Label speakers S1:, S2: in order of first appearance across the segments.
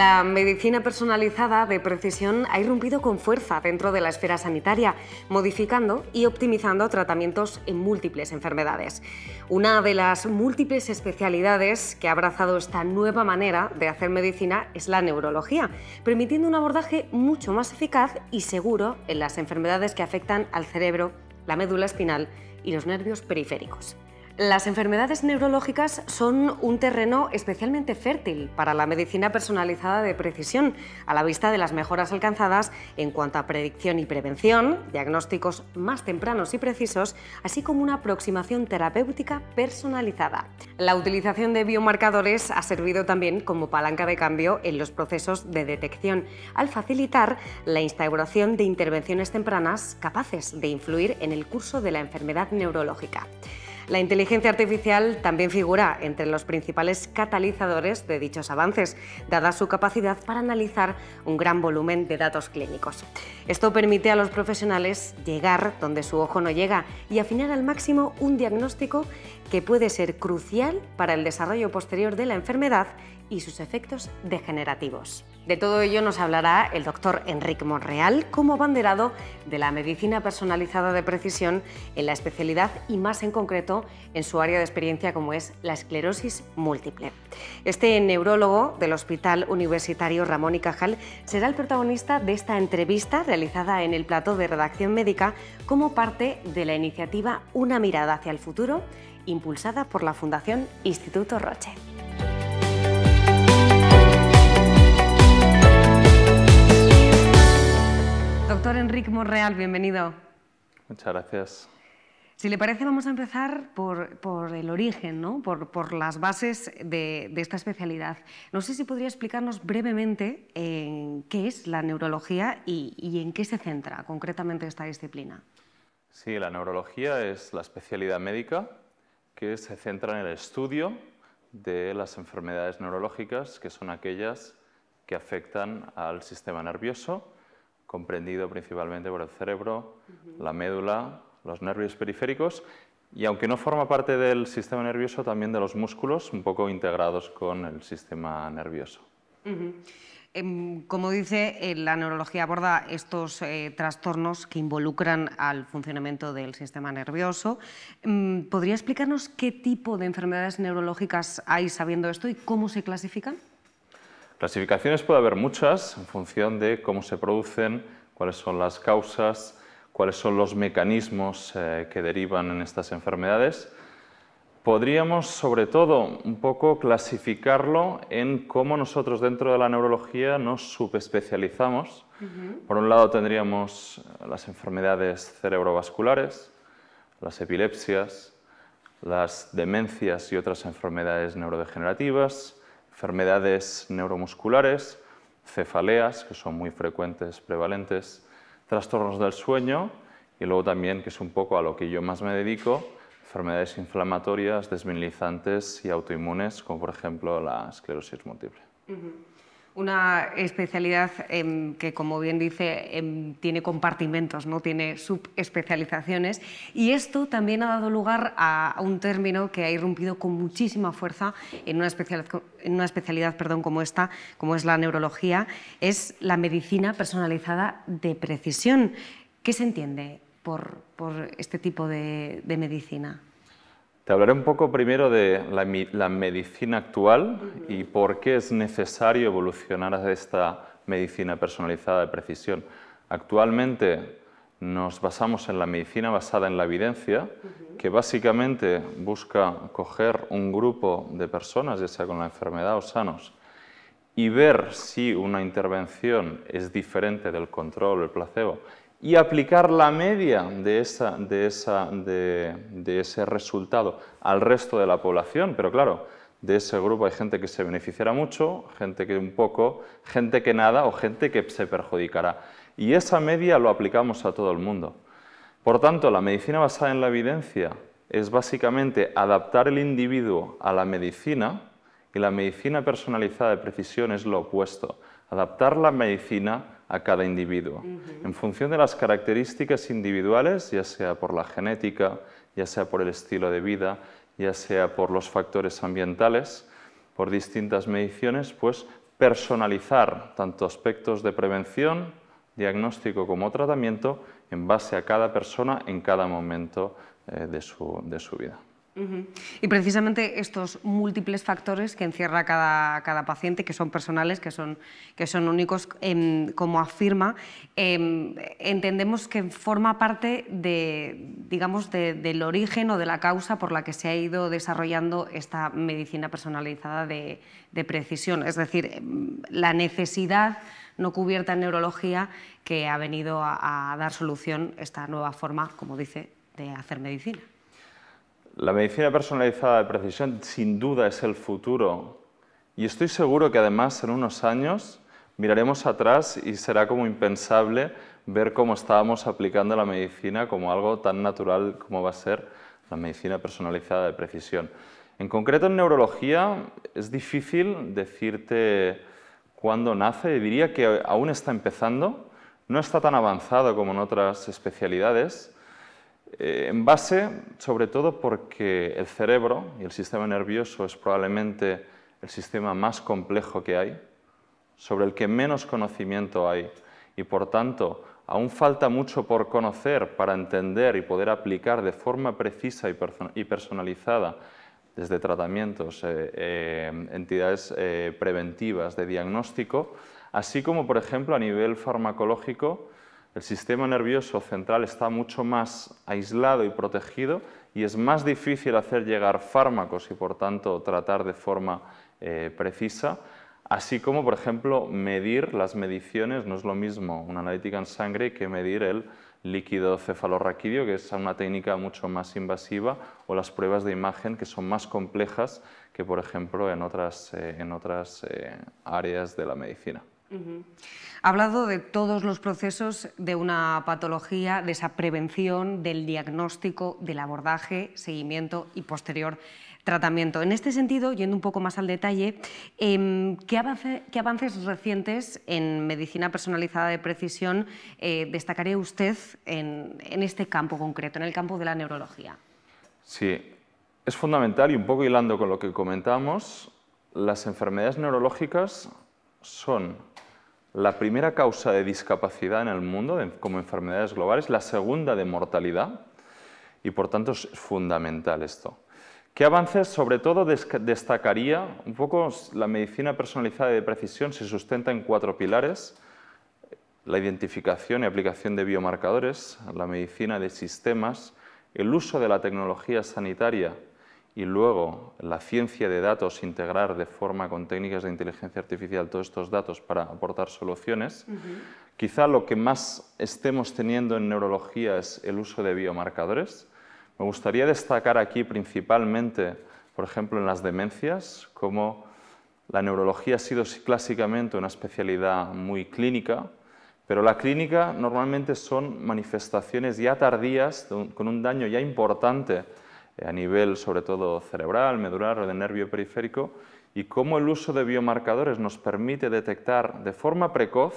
S1: La medicina personalizada de precisión ha irrumpido con fuerza dentro de la esfera sanitaria, modificando y optimizando tratamientos en múltiples enfermedades. Una de las múltiples especialidades que ha abrazado esta nueva manera de hacer medicina es la neurología, permitiendo un abordaje mucho más eficaz y seguro en las enfermedades que afectan al cerebro, la médula espinal y los nervios periféricos. Las enfermedades neurológicas son un terreno especialmente fértil para la medicina personalizada de precisión, a la vista de las mejoras alcanzadas en cuanto a predicción y prevención, diagnósticos más tempranos y precisos, así como una aproximación terapéutica personalizada. La utilización de biomarcadores ha servido también como palanca de cambio en los procesos de detección, al facilitar la instauración de intervenciones tempranas capaces de influir en el curso de la enfermedad neurológica. La inteligencia artificial también figura entre los principales catalizadores de dichos avances, dada su capacidad para analizar un gran volumen de datos clínicos. Esto permite a los profesionales llegar donde su ojo no llega y afinar al máximo un diagnóstico que puede ser crucial para el desarrollo posterior de la enfermedad y sus efectos degenerativos. De todo ello nos hablará el doctor Enrique Monreal como abanderado de la medicina personalizada de precisión en la especialidad y más en concreto en su área de experiencia como es la esclerosis múltiple. Este neurólogo del Hospital Universitario Ramón y Cajal será el protagonista de esta entrevista realizada en el plato de redacción médica como parte de la iniciativa Una mirada hacia el futuro impulsada por la Fundación Instituto Roche. Doctor Enrique Morreal, bienvenido.
S2: Muchas gracias.
S1: Si le parece, vamos a empezar por, el origen, ¿no? por, las bases de, esta especialidad. No sé si podría explicarnos brevemente en eh, qué es la neurología y en qué se centra concretamente esta disciplina.
S2: Sí, la neurología es la especialidad médica que se centra en el estudio de las enfermedades neurológicas, que son aquellas que afectan al sistema nervioso comprendido principalmente por el cerebro, la médula, los nervios periféricos y aunque no forma parte del sistema nervioso, también de los músculos, un poco integrados con el sistema nervioso.
S1: Em, como dice, eh, la neurología aborda estos eh, trastornos que involucran al funcionamiento del sistema nervioso. Em, ¿Podría explicarnos qué tipo de enfermedades neurológicas hay sabiendo esto y cómo se clasifican?
S2: Clasificaciones puede haber muchas en función de cómo se producen, cuáles son las causas, cuáles son los mecanismos eh, que derivan en estas enfermedades. Podríamos, sobre todo, un poco clasificarlo en cómo nosotros dentro de la neurología nos subespecializamos. Por un lado tendríamos las enfermedades cerebrovasculares, las epilepsias, las demencias y otras enfermedades neurodegenerativas, enfermedades neuromusculares, cefaleas, que son muy frecuentes, prevalentes, trastornos del sueño y luego también, que es un poco a lo que yo más me dedico, enfermedades inflamatorias, desminilizantes y autoinmunes, como por ejemplo la esclerosis múltiple
S1: una especialidad em, que, como bien dice, em, tiene compartimentos, no tiene subespecializaciones. Y esto también ha dado lugar a, un término que ha irrumpido con muchísima fuerza en una, especialidad perdón, como esta, como es la neurología, es la medicina personalizada de precisión. ¿Qué se entiende por, este tipo de medicina?
S2: Te hablaré un poco primero de la, medicina actual y por qué es necesario evolucionar hacia esta medicina personalizada de precisión. Actualmente nos basamos en la medicina basada en la evidencia, que básicamente busca coger un grupo de personas, ya sea con la enfermedad o sanos, y ver si una intervención es diferente del control, o el placebo, y aplicar la media de, ese resultado al resto de la población. Pero claro, de ese grupo hay gente que se beneficiará mucho, gente que un poco, gente que nada o gente que se perjudicará. Y esa media lo aplicamos a todo el mundo. Por tanto, la medicina basada en la evidencia es básicamente adaptar el individuo a la medicina y la medicina personalizada de precisión es lo opuesto, adaptar la medicina a cada individuo. En función de las características individuales, ya sea por la genética, ya sea por el estilo de vida, ya sea por los factores ambientales, por distintas mediciones, pues personalizar tanto aspectos de prevención, diagnóstico como tratamiento en base a cada persona en cada momento eh, de su vida.
S1: Y precisamente estos múltiples factores que encierra cada, cada paciente, que son personales, que son, únicos, em, como afirma, em, entendemos que forma parte del origen o de la causa por la que se ha ido desarrollando esta medicina personalizada de, precisión, es decir, em, la necesidad no cubierta en neurología que ha venido a, a dar solución esta nueva forma, como dice, de hacer medicina.
S2: La medicina personalizada de precisión sin duda es el futuro y estoy seguro que además en unos años miraremos atrás y será como impensable ver cómo estábamos aplicando la medicina como algo tan natural como va a ser la medicina personalizada de precisión. En concreto en neurología es difícil decirte cuándo nace, diría que aún está empezando, no está tan avanzado como en otras especialidades, eh, en base, sobre todo, porque el cerebro y el sistema nervioso es probablemente el sistema más complejo que hay, sobre el que menos conocimiento hay y, por tanto, aún falta mucho por conocer para entender y poder aplicar de forma precisa y personalizada desde tratamientos, eh, eh, entidades preventivas de diagnóstico, así como, por ejemplo, a nivel farmacológico, el sistema nervioso central está mucho más aislado y protegido y es más difícil hacer llegar fármacos y por tanto tratar de forma eh, precisa, así como por ejemplo medir las mediciones, no es lo mismo una analítica en sangre que medir el líquido cefalorraquídeo, que es una técnica mucho más invasiva, o las pruebas de imagen que son más complejas que por ejemplo en otras, eh, eh, áreas de la medicina.
S1: Ha hablado de todos los procesos de una patología, de esa prevención, del diagnóstico, del abordaje, seguimiento y posterior tratamiento. En este sentido, yendo un poco más al detalle, em, ¿qué, avances recientes en medicina personalizada de precisión eh, destacaría usted en, en este campo concreto, en el campo de la neurología?
S2: Sí, es fundamental y un poco hilando con lo que comentamos, las enfermedades neurológicas son la primera causa de discapacidad en el mundo como enfermedades globales, la segunda de mortalidad y por tanto es fundamental esto. ¿Qué avances sobre todo destacaría? Un poco la medicina personalizada y de precisión se sustenta en cuatro pilares. La identificación y aplicación de biomarcadores, la medicina de sistemas, el uso de la tecnología sanitaria y luego la ciencia de datos, integrar de forma con técnicas de inteligencia artificial todos estos datos para aportar soluciones. Quizá lo que más estemos teniendo en neurología es el uso de biomarcadores. Me gustaría destacar aquí principalmente, por ejemplo, en las demencias, como la neurología ha sido clásicamente una especialidad muy clínica, pero la clínica normalmente son manifestaciones ya tardías, con un daño ya importante eh, a nivel sobre todo cerebral, medular o de nervio periférico, y cómo el uso de biomarcadores nos permite detectar de forma precoz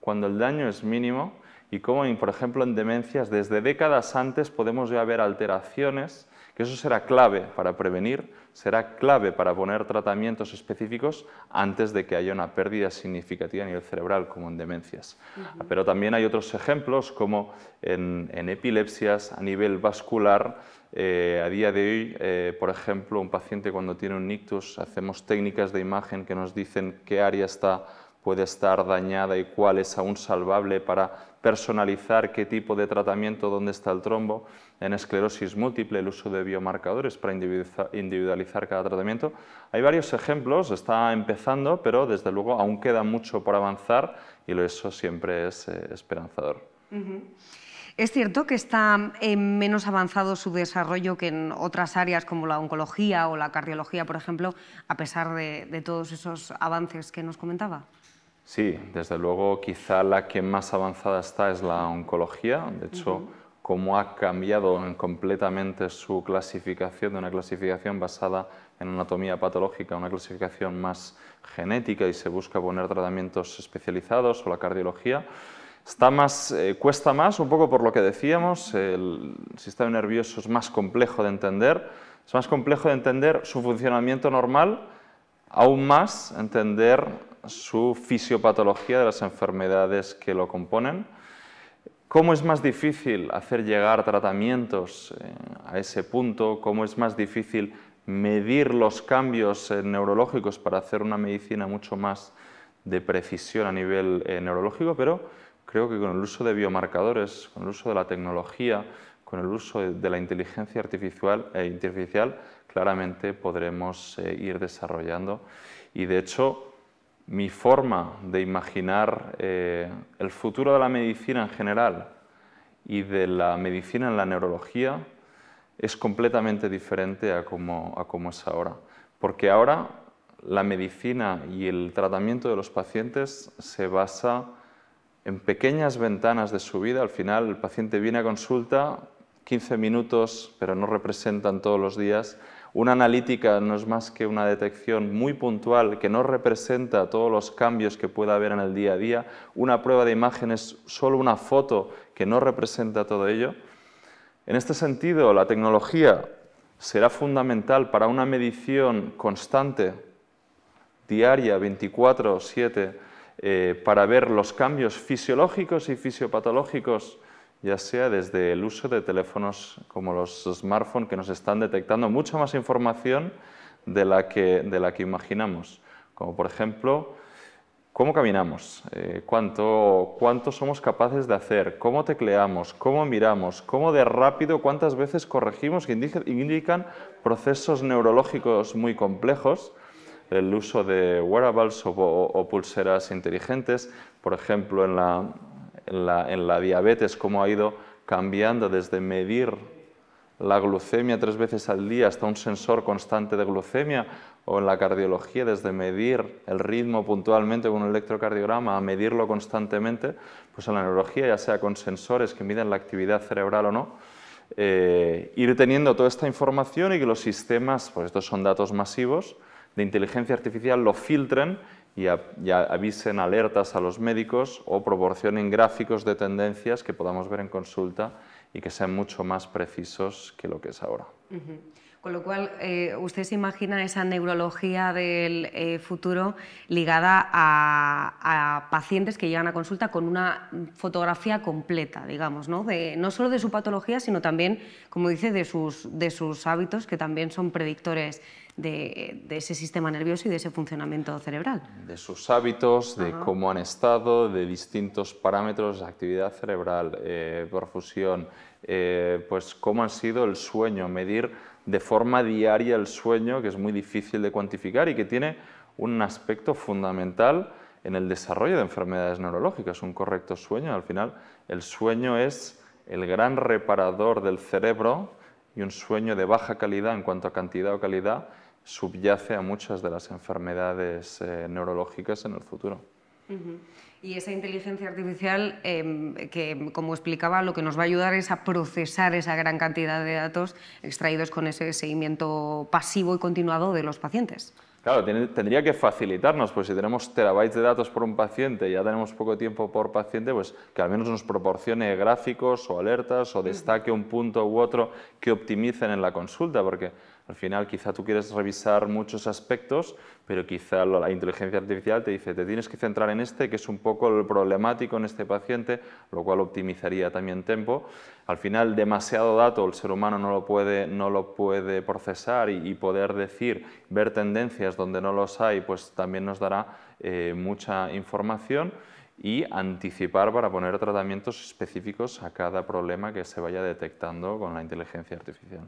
S2: cuando el daño es mínimo y cómo, por ejemplo, en demencias desde décadas antes podemos ya ver alteraciones, que eso será clave para prevenir, será clave para poner tratamientos específicos antes de que haya una pérdida significativa a nivel cerebral, como en demencias. Pero también hay otros ejemplos, como en epilepsias a nivel vascular, eh, a día de hoy, eh, por ejemplo, un paciente cuando tiene un ictus, hacemos técnicas de imagen que nos dicen qué área está, puede estar dañada y cuál es aún salvable para personalizar qué tipo de tratamiento, dónde está el trombo. En esclerosis múltiple, el uso de biomarcadores para individualizar cada tratamiento. Hay varios ejemplos, está empezando, pero desde luego aún queda mucho por avanzar y eso siempre es eh, esperanzador.
S1: Es cierto que está menos avanzado su desarrollo que en otras áreas como la oncología o la cardiología, por ejemplo, a pesar de, todos esos avances que nos comentaba.
S2: Sí, desde luego quizá la que más avanzada está es la oncología. De hecho, como ha cambiado completamente su clasificación de una clasificación basada en anatomía patológica a una clasificación más genética y se busca poner tratamientos especializados o la cardiología, Está más, eh, cuesta más, un poco por lo que decíamos, el sistema nervioso es más complejo de entender, es más complejo de entender su funcionamiento normal, aún más entender su fisiopatología de las enfermedades que lo componen. ¿Cómo es más difícil hacer llegar tratamientos eh, a ese punto? ¿Cómo es más difícil medir los cambios eh, neurológicos para hacer una medicina mucho más de precisión a nivel neurológico? Pero Creo que con el uso de biomarcadores, con el uso de la tecnología, con el uso de la inteligencia artificial, e artificial claramente podremos eh, ir desarrollando. Y de hecho, mi forma de imaginar eh, el futuro de la medicina en general y de la medicina en la neurología es completamente diferente a cómo a como es ahora. Porque ahora la medicina y el tratamiento de los pacientes se basa en pequeñas ventanas de su vida. Al final el paciente viene a consulta 15 minutos, pero no representan todos los días. Una analítica no es más que una detección muy puntual que no representa todos los cambios que pueda haber en el día a día. Una prueba de imágenes, solo una foto que no representa todo ello. En este sentido, la tecnología será fundamental para una medición constante, diaria, 24 7 eh, para ver los cambios fisiológicos y fisiopatológicos, ya sea desde el uso de teléfonos como los smartphones que nos están detectando mucha más información de la que, de la que imaginamos, como por ejemplo cómo caminamos, eh, cuánto, cuánto somos capaces de hacer, cómo tecleamos, cómo miramos, cómo de rápido, cuántas veces corregimos, que indican procesos neurológicos muy complejos el uso de wearables o, pulseras inteligentes, por ejemplo, en la, en la, diabetes, cómo ha ido cambiando desde medir la glucemia tres veces al día hasta un sensor constante de glucemia o en la cardiología desde medir el ritmo puntualmente con un electrocardiograma a medirlo constantemente, pues en la neurología ya sea con sensores que miden la actividad cerebral o no, eh, ir teniendo toda esta información y que los sistemas, pues estos son datos masivos, de inteligencia artificial lo filtren y, avisen alertas a los médicos o proporcionen gráficos de tendencias que podamos ver en consulta y que sean mucho más precisos que lo que es ahora.
S1: Con lo cual, eh, usted se imagina esa neurología del eh, futuro ligada a, pacientes que llegan a consulta con una fotografía completa, digamos, ¿no? no solo de su patología, sino también, como dice, de sus, hábitos, que también son predictores de, ese sistema nervioso y de ese funcionamiento cerebral.
S2: De sus hábitos, de cómo han estado, de distintos parámetros, actividad cerebral, eh, perfusión, eh, pues cómo ha sido el sueño, medir de forma diaria el sueño, que es muy difícil de cuantificar y que tiene un aspecto fundamental en el desarrollo de enfermedades neurológicas, un correcto sueño. Al final, el sueño es el gran reparador del cerebro y un sueño de baja calidad en cuanto a cantidad o calidad subyace a muchas de las enfermedades eh, neurológicas en el futuro.
S1: Y esa inteligencia artificial, em, que como explicaba, lo que nos va a ayudar es a procesar esa gran cantidad de datos extraídos con ese seguimiento pasivo y continuado de los pacientes.
S2: Claro, tendría que facilitarnos, pues si tenemos terabytes de datos por un paciente y ya tenemos poco tiempo por paciente, pues que al menos nos proporcione gráficos o alertas o destaque un punto u otro que optimicen en la consulta, porque al final quizá tú quieres revisar muchos aspectos, pero quizá la inteligencia artificial te dice, te tienes que centrar en este, que es un poco el problemático en este paciente, lo cual optimizaría también tiempo. Al final, demasiado dato el ser humano no lo puede, no lo puede procesar y, poder decir, ver tendencias donde no los hay, pues también nos dará eh, mucha información y anticipar para poner tratamientos específicos a cada problema que se vaya detectando con la inteligencia artificial.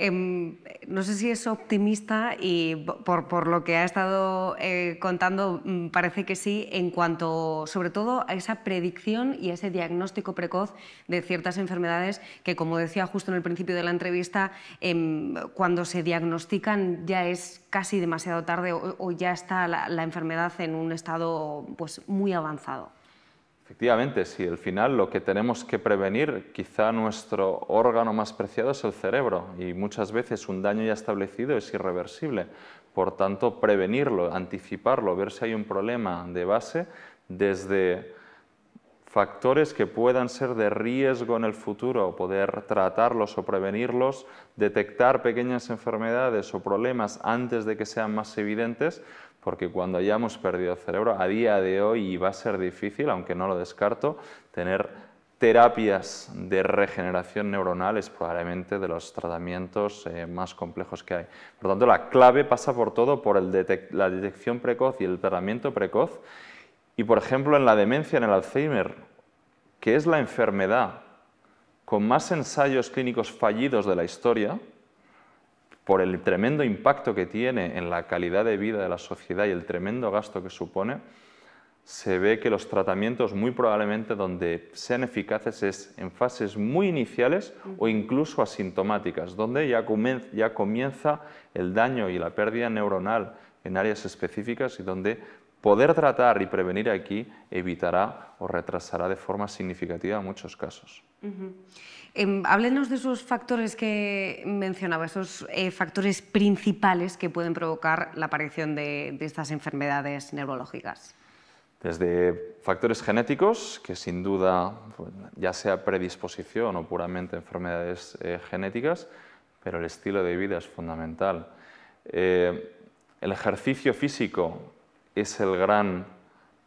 S1: Em, no sé si es optimista y por, lo que ha estado eh, contando mm, parece que sí, en cuanto sobre todo a esa predicción y ese diagnóstico precoz de ciertas enfermedades que, como decía justo en el principio de la entrevista, em, cuando se diagnostican ya es casi demasiado tarde o, ya está la, la enfermedad en un estado pues, muy avanzado.
S2: Efectivamente, si al final lo que tenemos que prevenir, quizá nuestro órgano más preciado es el cerebro y muchas veces un daño ya establecido es irreversible. Por tanto, prevenirlo, anticiparlo, ver si hay un problema de base desde factores que puedan ser de riesgo en el futuro, poder tratarlos o prevenirlos, detectar pequeñas enfermedades o problemas antes de que sean más evidentes, porque cuando hayamos perdido el cerebro, a día de hoy va a ser difícil, aunque no lo descarto, tener terapias de regeneración neuronal es probablemente de los tratamientos eh, más complejos que hay. Por lo tanto, la clave pasa por todo, por la detección precoz y el tratamiento precoz. Y, por ejemplo, en la demencia, en el Alzheimer, que es la enfermedad con más ensayos clínicos fallidos de la historia, por el tremendo impacto que tiene en la calidad de vida de la sociedad y el tremendo gasto que supone, se ve que los tratamientos muy probablemente donde sean eficaces es en fases muy iniciales o incluso asintomáticas, donde ya comienza el daño y la pérdida neuronal en áreas específicas y donde poder tratar y prevenir aquí evitará o retrasará de forma significativa muchos casos.
S1: Em, háblenos de esos factores que mencionaba, esos eh, factores principales que pueden provocar la aparición de, estas enfermedades neurológicas.
S2: Desde factores genéticos, que sin duda, pues, ya sea predisposición o puramente enfermedades eh, genéticas, pero el estilo de vida es fundamental. Eh, el ejercicio físico es el gran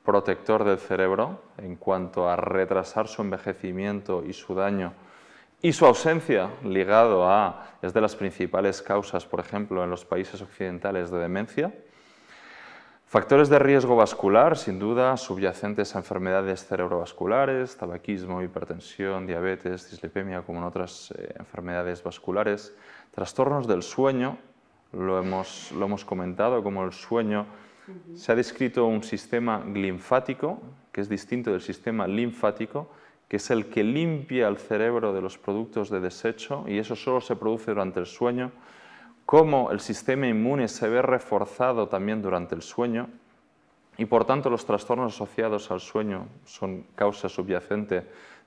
S2: protector del cerebro en cuanto a retrasar su envejecimiento y su daño y su ausencia ligado a es de las principales causas, por ejemplo, en los países occidentales de demencia. Factores de riesgo vascular, sin duda, subyacentes a enfermedades cerebrovasculares, tabaquismo, hipertensión, diabetes, dislipemia, como en otras eh, enfermedades vasculares. Trastornos del sueño, lo hemos, lo hemos comentado, como el sueño se ha descrito un sistema linfático, que es distinto del sistema linfático, que es el que limpia el cerebro de los productos de desecho y eso solo se produce durante el sueño, cómo el sistema inmune se ve reforzado también durante el sueño y por tanto los trastornos asociados al sueño son causa subyacente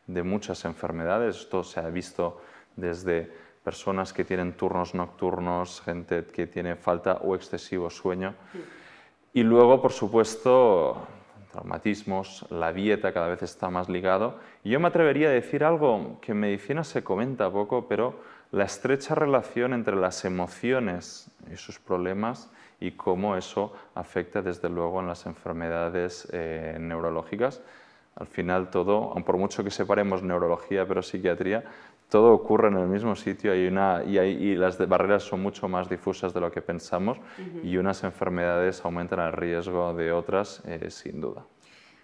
S2: de muchas enfermedades. Esto se ha visto desde personas que tienen turnos nocturnos, gente que tiene falta o excesivo sueño. Y luego, por supuesto, traumatismos, la dieta cada vez está más ligado. yo me atrevería a decir algo que en medicina se comenta poco, pero la estrecha relación entre las emociones y sus problemas y cómo eso afecta desde luego en las enfermedades eh, neurológicas. Al final todo, aun por mucho que separemos neurología pero psiquiatría, todo ocurre en el mismo sitio y, las barreras son mucho más difusas de lo que pensamos y unas enfermedades aumentan el riesgo de otras, eh, sin duda.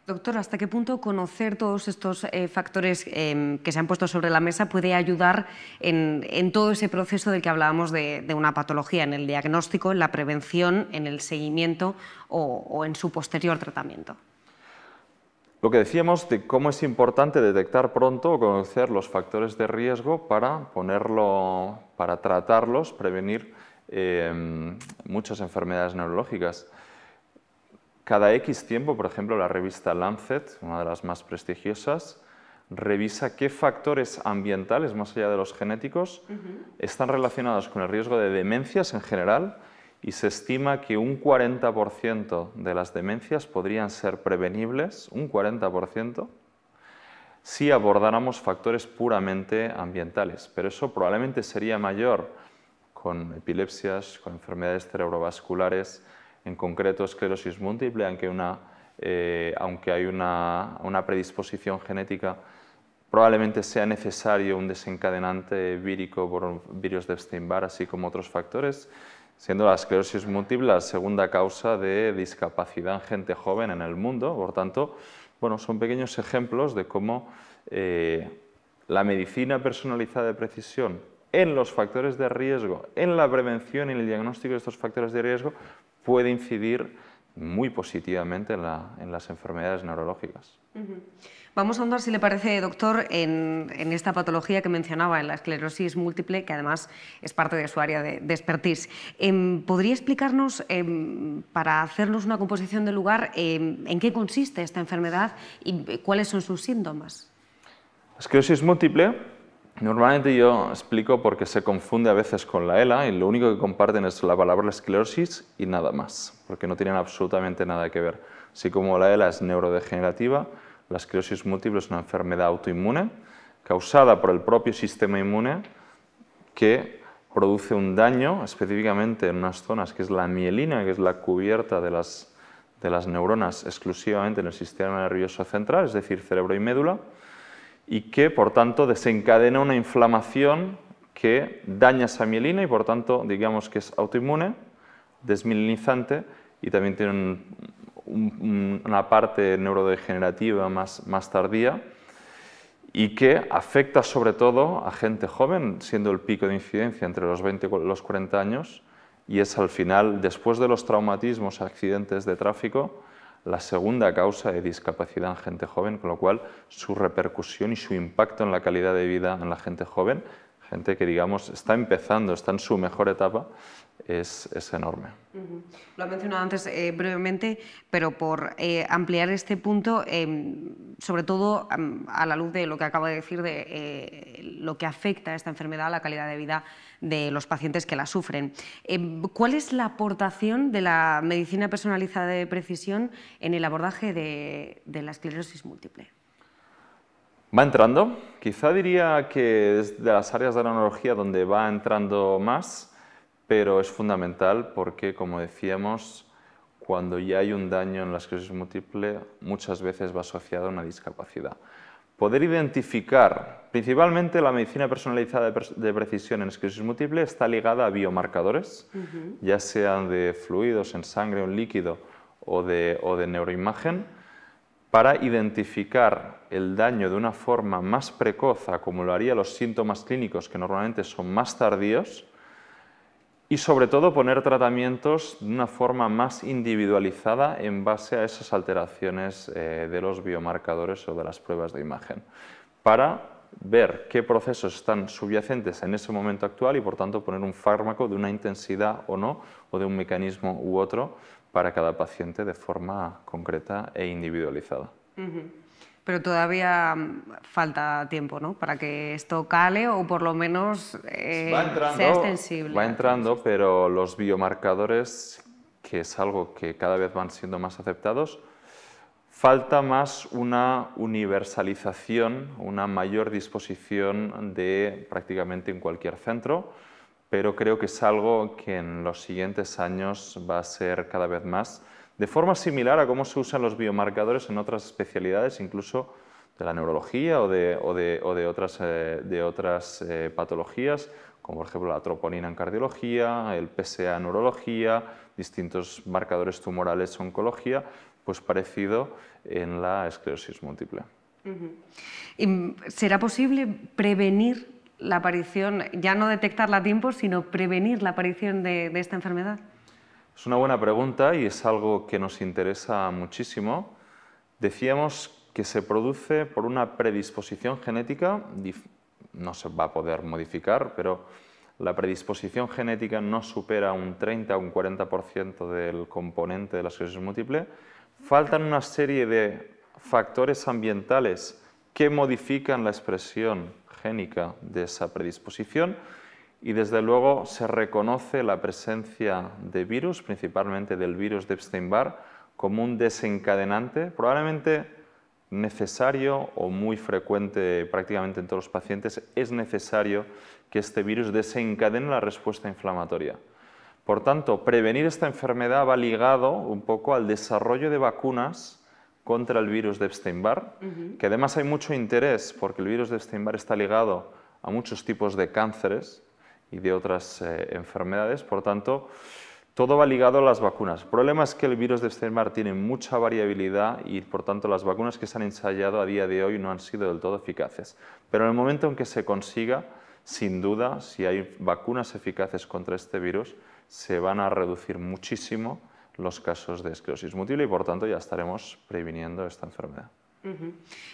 S1: Doctor, ¿hasta qué punto conocer todos estos eh, factores em, que se han puesto sobre la mesa puede ayudar en, todo ese proceso del que hablábamos de, una patología, en el diagnóstico, en la prevención, en el seguimiento o en su posterior
S2: tratamiento? Lo que decíamos de cómo es importante detectar pronto o conocer los factores de riesgo para, ponerlo, para tratarlos, prevenir em, muchas enfermedades neurológicas. Cada X tiempo, por ejemplo, la revista Lancet, una de las más prestigiosas, revisa qué factores ambientales, más allá de los genéticos, están relacionados con el riesgo de demencias en general y se estima que un 40% de las demencias podrían ser prevenibles, un 40%, si abordáramos factores puramente ambientales, pero eso probablemente sería mayor con epilepsias, con enfermedades cerebrovasculares, en concreto esclerosis múltiple, aunque, eh, aunque hay una, una predisposición genética, probablemente sea necesario un desencadenante vírico por virus de Epstein-Barr, así como otros factores, siendo la esclerosis múltiple la segunda causa de discapacidad en gente joven en el mundo. Por tanto, bueno, son pequeños ejemplos de cómo eh, la medicina personalizada de precisión en los factores de riesgo, en la prevención y en el diagnóstico de estos factores de riesgo, puede incidir muy positivamente en, las enfermedades neurológicas.
S1: Vamos a andar, si le parece, doctor, en, esta patología que mencionaba, en la esclerosis múltiple, que además es parte de su área de, expertise. Em, ¿Podría explicarnos, em, para hacernos una composición del lugar, em, en qué consiste esta enfermedad y cuáles son sus síntomas?
S2: esclerosis múltiple Normalmente yo explico porque se confunde a veces con la ELA y lo único que comparten es la palabra esclerosis y nada más, porque no tienen absolutamente nada que ver. Así como la ELA es neurodegenerativa, la esclerosis múltiple es una enfermedad autoinmune causada por el propio sistema inmune que produce un daño específicamente en unas zonas que es la mielina, que es la cubierta de las, de las neuronas exclusivamente en el sistema nervioso central, es decir, cerebro y médula, y que por tanto desencadena una inflamación que daña esa mielina y por tanto digamos que es autoinmune, desmielinizante y también tiene una parte neurodegenerativa más, más tardía y que afecta sobre todo a gente joven, siendo el pico de incidencia entre los 20 y los 40 años, y es al final, después de los traumatismos, accidentes de tráfico, la segunda causa de discapacidad en gente joven, con lo cual su repercusión y su impacto en la calidad de vida en la gente joven, gente que digamos está empezando, está en su mejor etapa, es, enorme.
S1: Lo ha mencionado antes eh, brevemente, pero por eh, ampliar este punto, em, sobre todo a la luz de lo que acaba de decir, de eh, lo que afecta a esta enfermedad a la calidad de vida de los pacientes que la sufren. Em, ¿Cuál es la aportación de la medicina personalizada de precisión en el abordaje de, de la esclerosis múltiple?
S2: Va entrando, quizá diría que es de las áreas de la neurología donde va entrando más, pero es fundamental porque, como decíamos, cuando ya hay un daño en la esclerosis múltiple, muchas veces va asociado a una discapacidad. Poder identificar, principalmente la medicina personalizada de precisión en esclerosis múltiple está ligada a biomarcadores, ya sean de fluidos en sangre o en líquido o de, neuroimagen, para identificar el daño de una forma más precoz, como lo haría los síntomas clínicos que normalmente son más tardíos, y sobre todo poner tratamientos de una forma más individualizada en base a esas alteraciones eh, de los biomarcadores o de las pruebas de imagen para ver qué procesos están subyacentes en ese momento actual y por tanto poner un fármaco de una intensidad o no o de un mecanismo u otro para cada paciente de forma concreta e individualizada
S1: pero todavía mm, falta tiempo ¿no? para que esto cale o por lo menos eh, sea extensible. Va
S2: entrando, pero los biomarcadores, que es algo que cada vez van siendo más aceptados, falta más una universalización, una mayor disposición de prácticamente en cualquier centro, pero creo que es algo que en los siguientes años va a ser cada vez más de forma similar a cómo se usan los biomarcadores en otras especialidades, incluso de la neurología o de, otras, eh, eh, patologías, como por ejemplo la troponina en cardiología, el PSA en neurología, distintos marcadores tumorales en oncología, pues parecido en la esclerosis múltiple.
S1: ¿Será posible prevenir la aparición, ya no detectarla a tiempo, sino prevenir la aparición de esta enfermedad?
S2: Es una buena pregunta y es algo que nos interesa muchísimo. Decíamos que se produce por una predisposición genética, no se va a poder modificar, pero la predisposición genética no supera un 30 o un 40% del componente de la esclerosis múltiple, faltan una serie de factores ambientales que modifican la expresión génica de esa predisposición y desde luego se reconoce la presencia de virus, principalmente del virus de Epstein-Barr, como un desencadenante probablemente necesario o muy frecuente prácticamente en todos los pacientes, es necesario que este virus desencadene la respuesta inflamatoria. Por tanto, prevenir esta enfermedad va ligado un poco al desarrollo de vacunas contra el virus de Epstein-Barr, que además hay mucho interés porque el virus de Epstein-Barr está ligado a muchos tipos de cánceres, y de otras eh, enfermedades. Por tanto, todo va ligado a las vacunas. El problema es que el virus de este mar tiene mucha variabilidad y, por tanto, las vacunas que se han ensayado a día de hoy no han sido del todo eficaces. Pero en el momento en que se consiga, sin duda, si hay vacunas eficaces contra este virus, se van a reducir muchísimo los casos de esclerosis múltiple y, por tanto, ya estaremos previniendo esta enfermedad.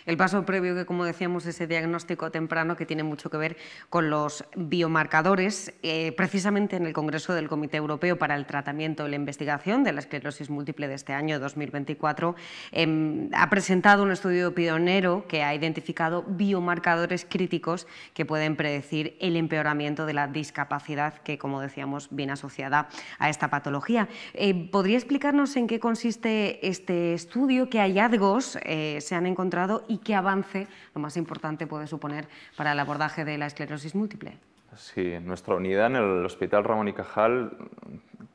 S1: El paso previo, que como decíamos, ese diagnóstico temprano que tiene mucho que ver con los biomarcadores, eh, precisamente en el Congreso del Comité Europeo para el Tratamiento y la Investigación de la Esclerosis Múltiple de este año 2024, em, ha presentado un estudio pionero que ha identificado biomarcadores críticos que pueden predecir el empeoramiento de la discapacidad que, como decíamos, viene asociada a esta patología. Eh, ¿Podría explicarnos en qué consiste este estudio, qué hallazgos eh, se han encontrado y qué avance, lo más importante, puede suponer para el abordaje de la esclerosis múltiple.
S2: Sí, nuestra unidad en el Hospital Ramón y Cajal,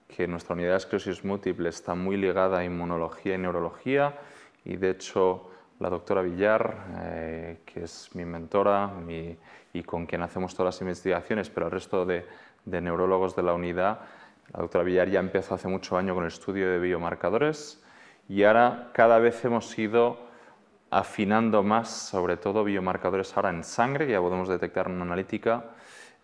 S2: que nuestra unidad de esclerosis múltiple está muy ligada a inmunología y neurología, y de hecho la doctora Villar, eh, que es mi mentora y con quien hacemos todas las investigaciones, pero el resto de, de neurólogos de la unidad, la doctora Villar ya empezó hace mucho año con el estudio de biomarcadores y ahora cada vez hemos ido afinando más, sobre todo biomarcadores ahora en sangre, que ya podemos detectar en una analítica,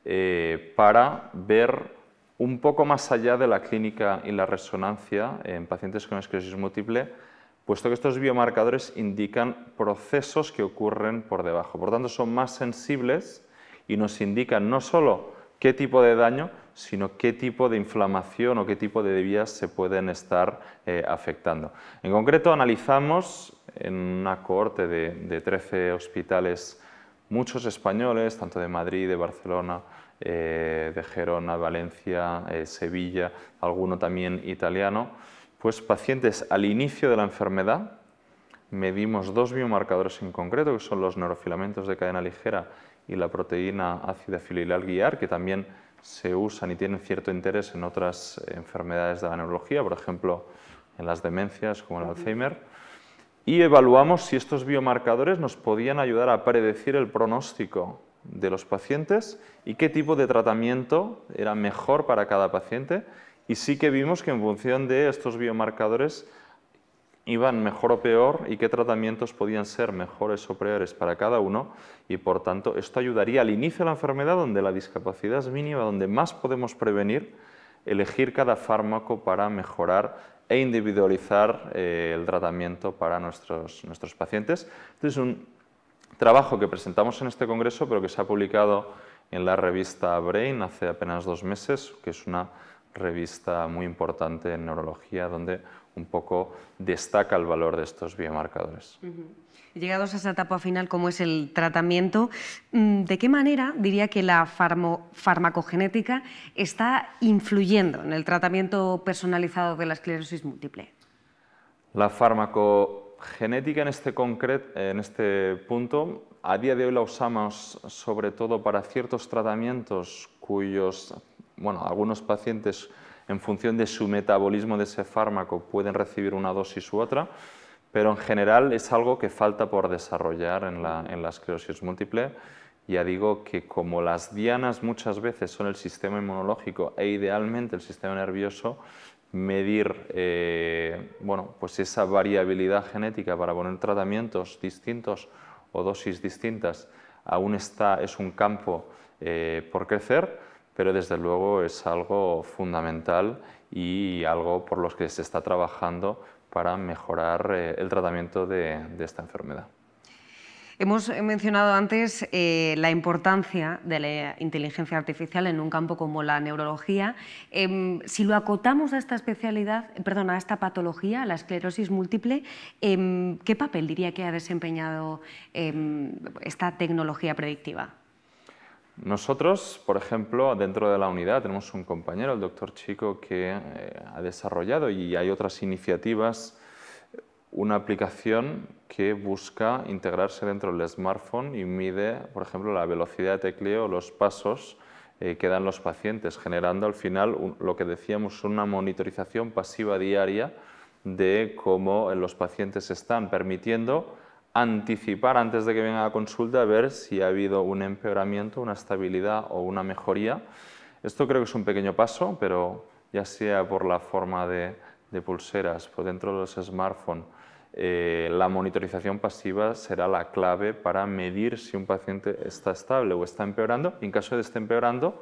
S2: eh, para ver un poco más allá de la clínica y la resonancia en pacientes con esclerosis múltiple, puesto que estos biomarcadores indican procesos que ocurren por debajo. Por tanto, son más sensibles y nos indican no solo qué tipo de daño, sino qué tipo de inflamación o qué tipo de vías se pueden estar eh, afectando. En concreto, analizamos en una cohorte de, 13 hospitales muchos españoles, tanto de Madrid, de Barcelona, eh, de Gerona, Valencia, eh, Sevilla, alguno también italiano, pues pacientes al inicio de la enfermedad, medimos dos biomarcadores en concreto, que son los neurofilamentos de cadena ligera y la proteína ácida fililalguiar, guiar, que también se usan y tienen cierto interés en otras enfermedades de la neurología, por ejemplo, en las demencias como el Alzheimer, y evaluamos si estos biomarcadores nos podían ayudar a predecir el pronóstico de los pacientes y qué tipo de tratamiento era mejor para cada paciente. Y sí que vimos que en función de estos biomarcadores iban mejor o peor y qué tratamientos podían ser mejores o peores para cada uno y por tanto esto ayudaría al inicio de la enfermedad donde la discapacidad es mínima, donde más podemos prevenir, elegir cada fármaco para mejorar e individualizar eh, el tratamiento para nuestros, nuestros pacientes. Este es un trabajo que presentamos en este congreso pero que se ha publicado en la revista Brain hace apenas dos meses, que es una revista muy importante en neurología donde un poco destaca el valor de estos biomarcadores.
S1: Llegados a esa etapa final, como es el tratamiento, mm, ¿de qué manera diría que la farmacogenética está influyendo en el tratamiento personalizado de la esclerosis múltiple?
S2: La farmacogenética en este, concreto, en este punto, a día de hoy la usamos sobre todo para ciertos tratamientos cuyos, bueno, algunos pacientes en función de su metabolismo de ese fármaco pueden recibir una dosis u otra, pero en general es algo que falta por desarrollar en la, esclerosis múltiple. Ya digo que como las dianas muchas veces son el sistema inmunológico e idealmente el sistema nervioso, medir eh, bueno, pues esa variabilidad genética para poner tratamientos distintos o dosis distintas aún está, es un campo eh, por crecer pero desde luego es algo fundamental y algo por lo que se está trabajando para mejorar eh, el tratamiento de, esta enfermedad.
S1: Hemos eh, mencionado antes eh, la importancia de la inteligencia artificial en un campo como la neurología. Em, si lo acotamos a esta especialidad, perdón, a esta patología, a la esclerosis múltiple, em, ¿qué papel diría que ha desempeñado em, esta tecnología predictiva?
S2: Nosotros, por ejemplo, dentro de la unidad tenemos un compañero, el doctor Chico, que eh, ha desarrollado y hay otras iniciativas una aplicación que busca integrarse dentro del smartphone y mide, por ejemplo, la velocidad de tecleo, los pasos eh, que dan los pacientes, generando al final lo que decíamos una monitorización pasiva diaria de cómo eh, los pacientes están, permitiendo anticipar antes de que venga la consulta, a ver si ha habido un empeoramiento, una estabilidad o una mejoría. Esto creo que es un pequeño paso, pero ya sea por la forma de, pulseras, por dentro de los smartphones, eh, la monitorización pasiva será la clave para medir si un paciente está estable o está empeorando. Y en caso de esté empeorando,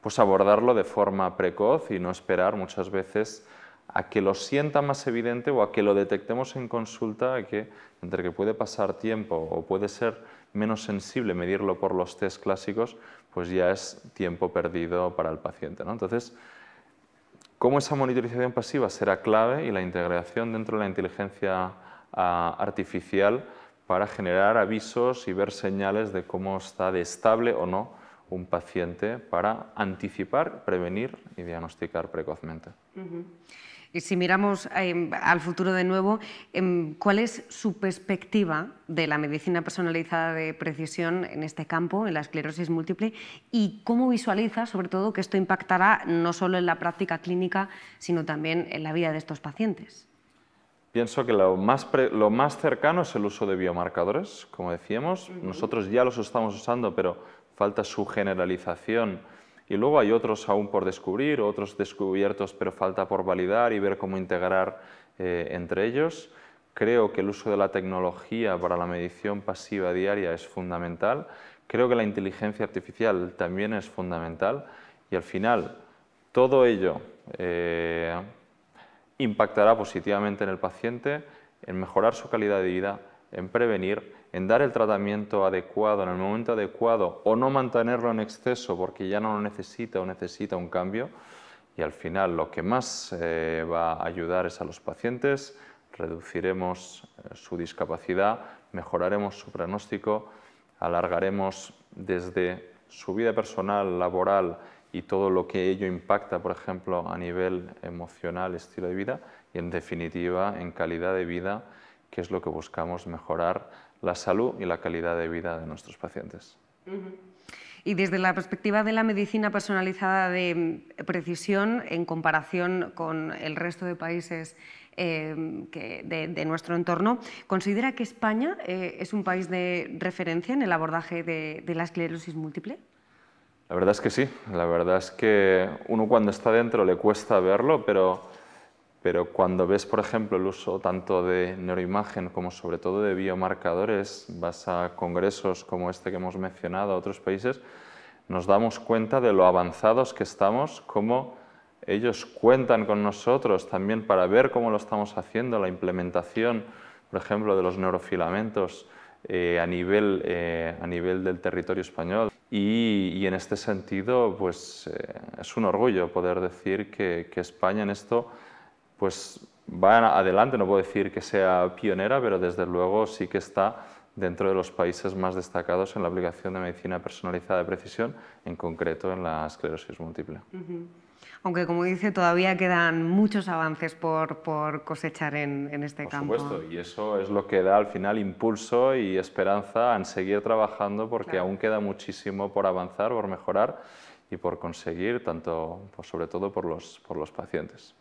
S2: pues abordarlo de forma precoz y no esperar muchas veces a que lo sienta más evidente o a que lo detectemos en consulta, a que entre que puede pasar tiempo o puede ser menos sensible medirlo por los test clásicos, pues ya es tiempo perdido para el paciente. ¿no? Entonces, cómo esa monitorización pasiva será clave y la integración dentro de la inteligencia ah, artificial para generar avisos y ver señales de cómo está de estable o no un paciente para anticipar, prevenir y diagnosticar precozmente.
S1: Y si miramos em, al futuro de nuevo, em, ¿cuál es su perspectiva de la medicina personalizada de precisión en este campo, en la esclerosis múltiple? ¿Y cómo visualiza, sobre todo, que esto impactará no solo en la práctica clínica, sino también en la vida de estos pacientes?
S2: Pienso que lo más, cercano es el uso de biomarcadores, como decíamos. Nosotros ya los estamos usando, pero falta su generalización y luego hay otros aún por descubrir, otros descubiertos pero falta por validar y ver cómo integrar eh, entre ellos. Creo que el uso de la tecnología para la medición pasiva diaria es fundamental. Creo que la inteligencia artificial también es fundamental. Y al final, todo ello eh, impactará positivamente en el paciente, en mejorar su calidad de vida, en prevenir en dar el tratamiento adecuado en el momento adecuado o no mantenerlo en exceso porque ya no lo necesita o necesita un cambio. Y al final lo que más eh, va a ayudar es a los pacientes, reduciremos eh, su discapacidad, mejoraremos su pronóstico, alargaremos desde su vida personal, laboral y todo lo que ello impacta, por ejemplo, a nivel emocional, estilo de vida y en definitiva en calidad de vida, que es lo que buscamos mejorar la salud y la calidad de vida de nuestros pacientes.
S1: Y desde la perspectiva de la medicina personalizada de mm, precisión, en comparación con el resto de países em, de, nuestro entorno, ¿considera que España eh, es un país de referencia en el abordaje de, de la esclerosis múltiple?
S2: La verdad es que sí, la verdad es que uno cuando está dentro le cuesta verlo, pero pero cuando ves, por ejemplo, el uso tanto de neuroimagen como sobre todo de biomarcadores, vas a congresos como este que hemos mencionado, a otros países, nos damos cuenta de lo avanzados que estamos, cómo ellos cuentan con nosotros también para ver cómo lo estamos haciendo, la implementación, por ejemplo, de los neurofilamentos eh, a, nivel, eh, a nivel del territorio español. Y, en este sentido, pues eh, es un orgullo poder decir que España en esto pues va adelante, no puedo decir que sea pionera, pero desde luego sí que está dentro de los países más destacados en la aplicación de medicina personalizada de precisión, en concreto en la esclerosis múltiple.
S1: Aunque, como dice, todavía quedan muchos avances por, cosechar en, este campo. Por supuesto,
S2: y eso es lo que da al final impulso y esperanza en seguir trabajando, porque aún queda muchísimo por avanzar, por mejorar y por conseguir, tanto, pues sobre todo por los, pacientes.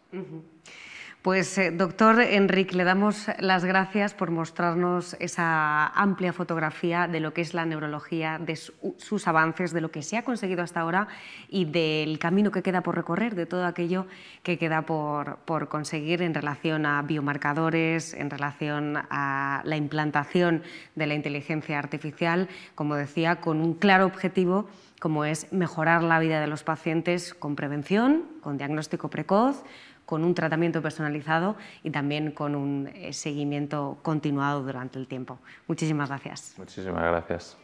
S1: Pues eh, doctor Enrique, le damos las gracias por mostrarnos esa amplia fotografía de lo que es la neurología, de sus avances, de lo que se ha conseguido hasta ahora y del camino que queda por recorrer, de todo aquello que queda por, por conseguir en relación a biomarcadores, en relación a la implantación de la inteligencia artificial, como decía, con un claro objetivo como es mejorar la vida de los pacientes con prevención, con diagnóstico precoz, con un tratamiento personalizado y también con un eh, seguimiento continuado durante el tiempo. Muchísimas gracias.
S2: Muchísimas gracias.